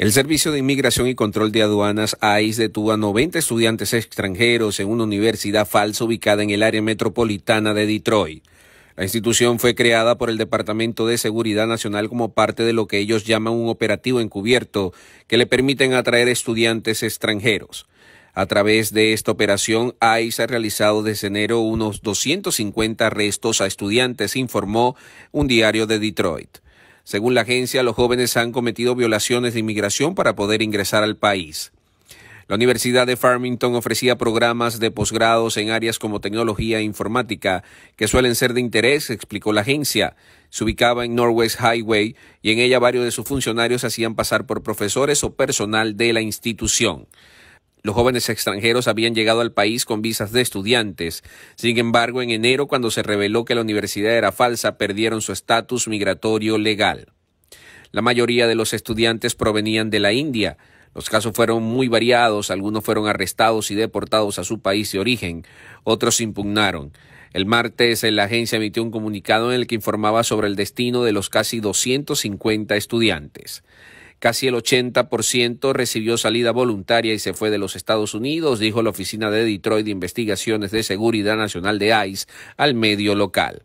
El Servicio de Inmigración y Control de Aduanas, ICE, detuvo a 90 estudiantes extranjeros en una universidad falsa ubicada en el área metropolitana de Detroit. La institución fue creada por el Departamento de Seguridad Nacional como parte de lo que ellos llaman un operativo encubierto que le permiten atraer estudiantes extranjeros. A través de esta operación, ICE ha realizado desde enero unos 250 arrestos a estudiantes, informó un diario de Detroit. Según la agencia, los jóvenes han cometido violaciones de inmigración para poder ingresar al país. La Universidad de Farmington ofrecía programas de posgrados en áreas como tecnología e informática, que suelen ser de interés, explicó la agencia. Se ubicaba en Norwest Highway y en ella varios de sus funcionarios hacían pasar por profesores o personal de la institución. Los jóvenes extranjeros habían llegado al país con visas de estudiantes. Sin embargo, en enero, cuando se reveló que la universidad era falsa, perdieron su estatus migratorio legal. La mayoría de los estudiantes provenían de la India. Los casos fueron muy variados, algunos fueron arrestados y deportados a su país de origen, otros impugnaron. El martes la agencia emitió un comunicado en el que informaba sobre el destino de los casi 250 estudiantes. Casi el 80% recibió salida voluntaria y se fue de los Estados Unidos, dijo la Oficina de Detroit de Investigaciones de Seguridad Nacional de ICE al medio local.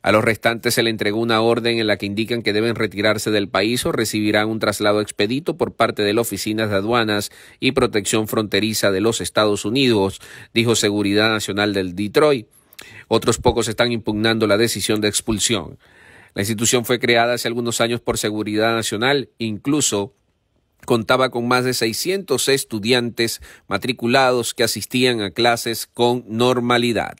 A los restantes se le entregó una orden en la que indican que deben retirarse del país o recibirán un traslado expedito por parte de la Oficina de Aduanas y Protección Fronteriza de los Estados Unidos, dijo Seguridad Nacional del Detroit. Otros pocos están impugnando la decisión de expulsión. La institución fue creada hace algunos años por Seguridad Nacional, incluso contaba con más de 600 estudiantes matriculados que asistían a clases con normalidad.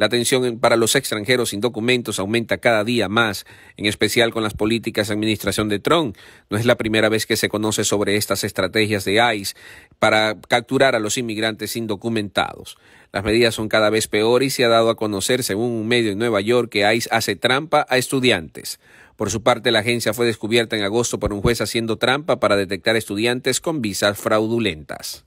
La atención para los extranjeros sin documentos aumenta cada día más, en especial con las políticas de administración de Trump. No es la primera vez que se conoce sobre estas estrategias de ICE para capturar a los inmigrantes indocumentados. Las medidas son cada vez peores y se ha dado a conocer, según un medio en Nueva York, que ICE hace trampa a estudiantes. Por su parte, la agencia fue descubierta en agosto por un juez haciendo trampa para detectar estudiantes con visas fraudulentas.